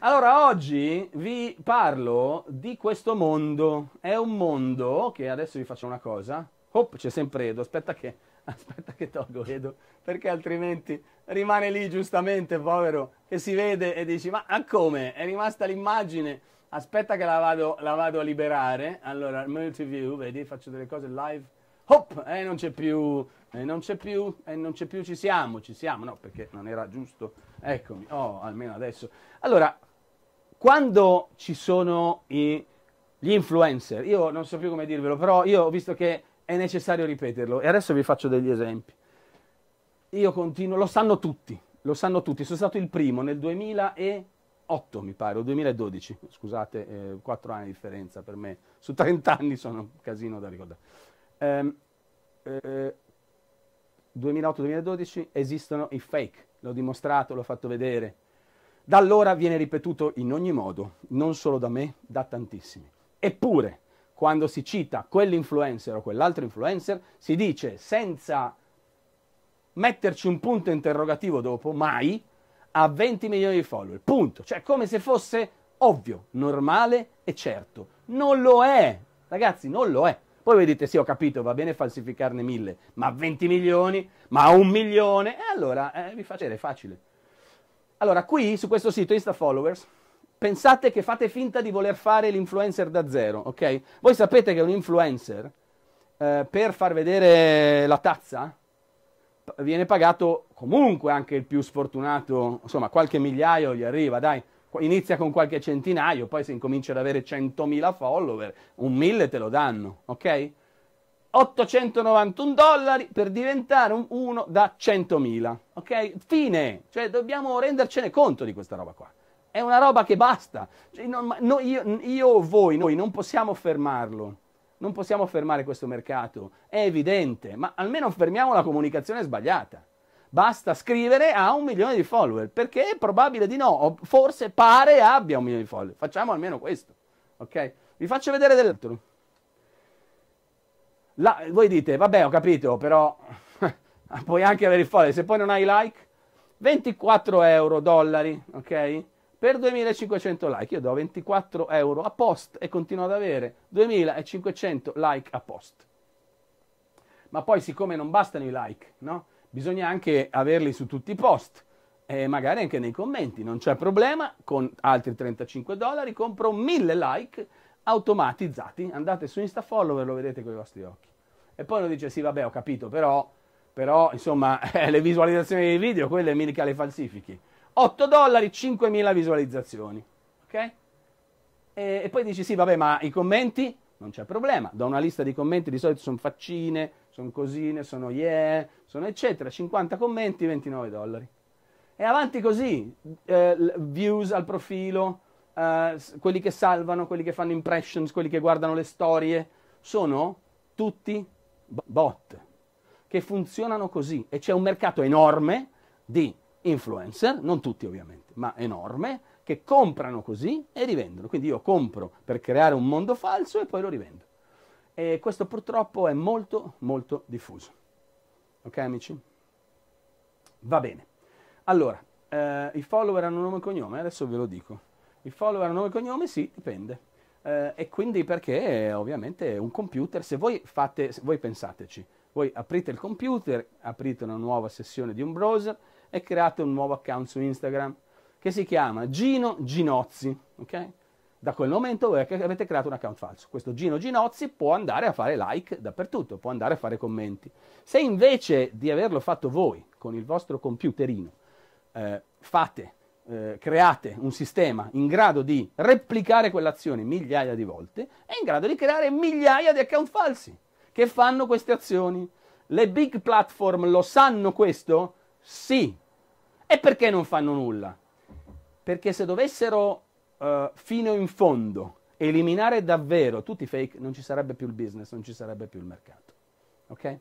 Allora, oggi vi parlo di questo mondo. È un mondo che adesso vi faccio una cosa. Oh, c'è sempre Edo, aspetta che, aspetta che tolgo Edo, perché altrimenti rimane lì giustamente, povero, che si vede e dici, ma come? È rimasta l'immagine, aspetta che la vado, la vado a liberare. Allora, multiview, vedi, faccio delle cose live. Hop, e eh, non c'è più, e eh, non c'è più, e eh, non c'è più, ci siamo, ci siamo, no, perché non era giusto. Eccomi, oh, almeno adesso. Allora, quando ci sono i, gli influencer, io non so più come dirvelo, però io ho visto che è necessario ripeterlo e adesso vi faccio degli esempi. Io continuo, lo sanno tutti, lo sanno tutti, sono stato il primo nel 2008 mi pare, o 2012, scusate, eh, 4 anni di differenza per me, su 30 anni sono un casino da ricordare. Ehm, eh, eh, 2008-2012 esistono i fake, l'ho dimostrato, l'ho fatto vedere da allora viene ripetuto in ogni modo, non solo da me, da tantissimi. Eppure, quando si cita quell'influencer o quell'altro influencer, si dice senza metterci un punto interrogativo dopo, mai, a 20 milioni di follower. Punto. Cioè, come se fosse ovvio, normale e certo. Non lo è. Ragazzi, non lo è. Poi vedete, sì, ho capito, va bene falsificarne mille, ma 20 milioni, ma un milione, e allora eh, vi facere cioè, facile. Allora, qui su questo sito Insta Followers, pensate che fate finta di voler fare l'influencer da zero, ok? Voi sapete che un influencer eh, per far vedere la tazza viene pagato comunque anche il più sfortunato, insomma, qualche migliaio gli arriva, dai. Inizia con qualche centinaio, poi se incomincia ad avere 100.000 follower, un mille te lo danno, ok? 891 dollari per diventare un, 1 da 100.000. Ok? Fine! Cioè dobbiamo rendercene conto di questa roba qua. È una roba che basta. Cioè, non, no, io, io o voi, noi non possiamo fermarlo. Non possiamo fermare questo mercato. È evidente, ma almeno fermiamo la comunicazione sbagliata. Basta scrivere a un milione di follower, perché è probabile di no, o forse pare abbia un milione di follower. Facciamo almeno questo. Ok? Vi faccio vedere dell'altro. La, voi dite, vabbè ho capito, però puoi anche avere il folle, se poi non hai like, 24 euro dollari, ok? Per 2500 like, io do 24 euro a post e continuo ad avere 2500 like a post. Ma poi siccome non bastano i like, no? Bisogna anche averli su tutti i post e magari anche nei commenti, non c'è problema, con altri 35 dollari compro 1000 like automatizzati. Andate su Instafollower, lo vedete con i vostri occhi. E poi uno dice, sì vabbè ho capito, però, però insomma, eh, le visualizzazioni dei video, quelle mica le falsifichi. 8 dollari, 5.000 visualizzazioni, ok? E, e poi dici, sì vabbè, ma i commenti? Non c'è problema, do una lista di commenti, di solito sono faccine, sono cosine, sono yeah, sono eccetera, 50 commenti, 29 dollari. E avanti così, eh, views al profilo, uh, quelli che salvano, quelli che fanno impressions, quelli che guardano le storie, sono tutti bot che funzionano così e c'è un mercato enorme di influencer, non tutti ovviamente, ma enorme, che comprano così e rivendono. Quindi io compro per creare un mondo falso e poi lo rivendo. E questo purtroppo è molto molto diffuso. Ok amici? Va bene. Allora, eh, i follower hanno nome e cognome, adesso ve lo dico. Il follower nome e cognome? Sì, dipende. Eh, e quindi perché ovviamente un computer, se voi fate, se voi pensateci, voi aprite il computer, aprite una nuova sessione di un browser e create un nuovo account su Instagram che si chiama Gino Ginozzi, ok? Da quel momento voi avete creato un account falso. Questo Gino Ginozzi può andare a fare like dappertutto, può andare a fare commenti. Se invece di averlo fatto voi con il vostro computerino eh, fate eh, create un sistema in grado di replicare quell'azione migliaia di volte, è in grado di creare migliaia di account falsi che fanno queste azioni. Le big platform lo sanno questo? Sì. E perché non fanno nulla? Perché se dovessero eh, fino in fondo eliminare davvero tutti i fake, non ci sarebbe più il business, non ci sarebbe più il mercato. Ok?